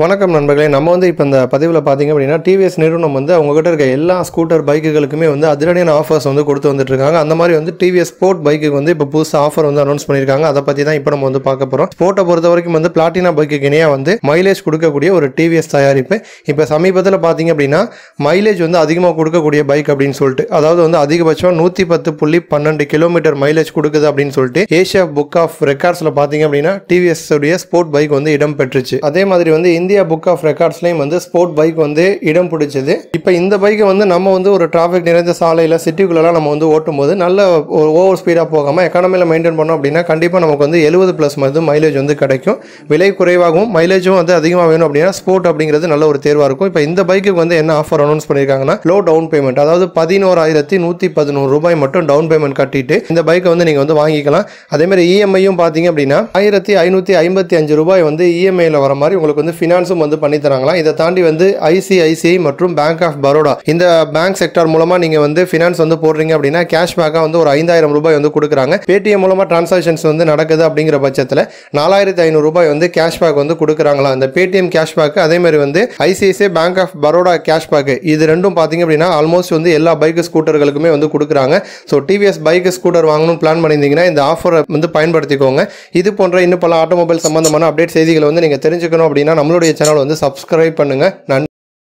வணக்கம் நண்பர்களே நம்ம வந்து இப்போ இந்த பதிவில் பார்த்திங்க அப்படின்னா டிவிஎஸ் நிறுவனம் வந்து அவங்ககிட்ட இருக்க எல்லா ஸ்கூட்டர் பைக்குகளுக்குமே வந்து அதிரடியான ஆஃபர்ஸ் வந்து கொடுத்து வந்துட்டுருக்காங்க அந்த மாதிரி வந்து டிவிஎஸ் ஸ்போர்ட் பைக்குக்கு வந்து இப்போ புதுசாக ஆஃபர் வந்து அனௌன்ஸ் பண்ணியிருக்காங்க அதை பற்றி தான் இப்போ நம்ம வந்து பார்க்க போகிறோம் ஸ்போர்ட்டை பொறுத்த வரைக்கும் வந்து பிளாட்டினா பைக்குக்கு இணையாக வந்து மைலேஜ் கொடுக்கக்கூடிய ஒரு டிவிஎஸ் தயாரிப்பு இப்போ சமீபத்தில் பார்த்திங்க அப்படின்னா மைலேஜ் வந்து அதிகமாக கொடுக்கக்கூடிய பைக் அப்படின்னு சொல்லிட்டு அதாவது வந்து அதிகபட்சம் நூற்றி பத்து புள்ளி பன்னெண்டு கிலோமீட்டர் மைலேஜ் கொடுக்குது அப்படின்னு சொல்லிட்டு ஏஷியா புக் ஆஃப் ரெக்கார்ட்ஸில் பார்த்திங்க அப்படின்னா டிவிஎஸ் உடைய ஸ்போர்ட் பைக் வந்து இடம் பெற்றுச்சு அதே மாதிரி வந்து இந்த இந்தியா புக் ஆஃப் ரெக்கார்ட்ஸ்லையும் வந்து ஸ்போர்ட் பைக் வந்து இடம் பிடிச்சது இப்போ இந்த பைக்கை வந்து நம்ம வந்து ஒரு டிராஃபிக் நிறைந்த சாலையில் சிட்டிக்குள்ளெலாம் நம்ம வந்து ஓட்டும் போது நல்ல ஓவர் ஸ்பீடாக போகாமல் எக்கானமியில் மெயின்டைன் பண்ணோம் அப்படின்னா கண்டிப்பாக நமக்கு வந்து எழுபது ப்ளஸ் வந்து மைலேஜ் வந்து கிடைக்கும் விலை குறைவாகவும் மைலேஜும் வந்து அதிகமாக வேணும் அப்படின்னா ஸ்போர்ட் அப்படிங்கிறது நல்ல ஒரு தேர்வாக இருக்கும் இப்போ இந்த பைக்கு வந்து என்ன ஆஃபர் அனௌன்ஸ் பண்ணியிருக்காங்கன்னா லோ டவுன் பேமெண்ட் அதாவது பதினோராயிரத்தி நூற்றி பதினோரு ரூபாய் மட்டும் டவுன் பேமெண்ட் கட்டிட்டு இந்த பைக்கை வந்து நீங்கள் வந்து வாங்கிக்கலாம் அதேமாதிரி இஎம்ஐயும் e பார்த்தீங்க அப்படின்னா ஆயிரத்தி ஐநூற்றி ஐம்பத்தி அஞ்சு ரூபாய் வந்து இஎம்ஐயில் e வர மாதிரி உங்களுக்கு வந்து ஃபினான்ஸ் ஃபைனான்ஸும் வந்து பண்ணி தராங்களா இதை தாண்டி வந்து ஐசிஐசிஐ மற்றும் பேங்க் ஆஃப் பரோடா இந்த பேங்க் செக்டர் மூலமா நீங்க வந்து ஃபினான்ஸ் வந்து போடுறீங்க அப்படின்னா கேஷ்பேக்காக வந்து ஒரு ஐந்தாயிரம் ரூபாய் வந்து கொடுக்குறாங்க பேடிஎம் மூலமா டிரான்சாக்ஷன்ஸ் வந்து நடக்குது அப்படிங்கிற பட்சத்தில் நாலாயிரத்தி ஐநூறு ரூபாய் வந்து கேஷ்பேக் வந்து கொடுக்குறாங்களா இந்த பேடிஎம் கேஷ்பேக் அதே மாதிரி வந்து ICICI bank of Baroda cashback இது ரெண்டும் பார்த்தீங்க அப்படின்னா ஆல்மோஸ்ட் வந்து எல்லா பைக் ஸ்கூட்டர்களுக்குமே வந்து கொடுக்குறாங்க ஸோ டிவிஎஸ் பைக் ஸ்கூட்டர் வாங்கணும்னு பிளான் பண்ணியிருந்தீங்கன்னா இந்த ஆஃபரை வந்து பயன்படுத்திக்கோங்க இது போன்ற இன்னும் பல ஆட்டோமொபைல் சம்பந்தமான அப்டேட் செய்திகளை வந்து நீங்கள் தெரிஞ்சுக்கணும் அப்படின்னா நம்மளோட நம்மளுடைய சேனல் வந்து சப்ஸ்கிரைப் பண்ணுங்கள் நன்றி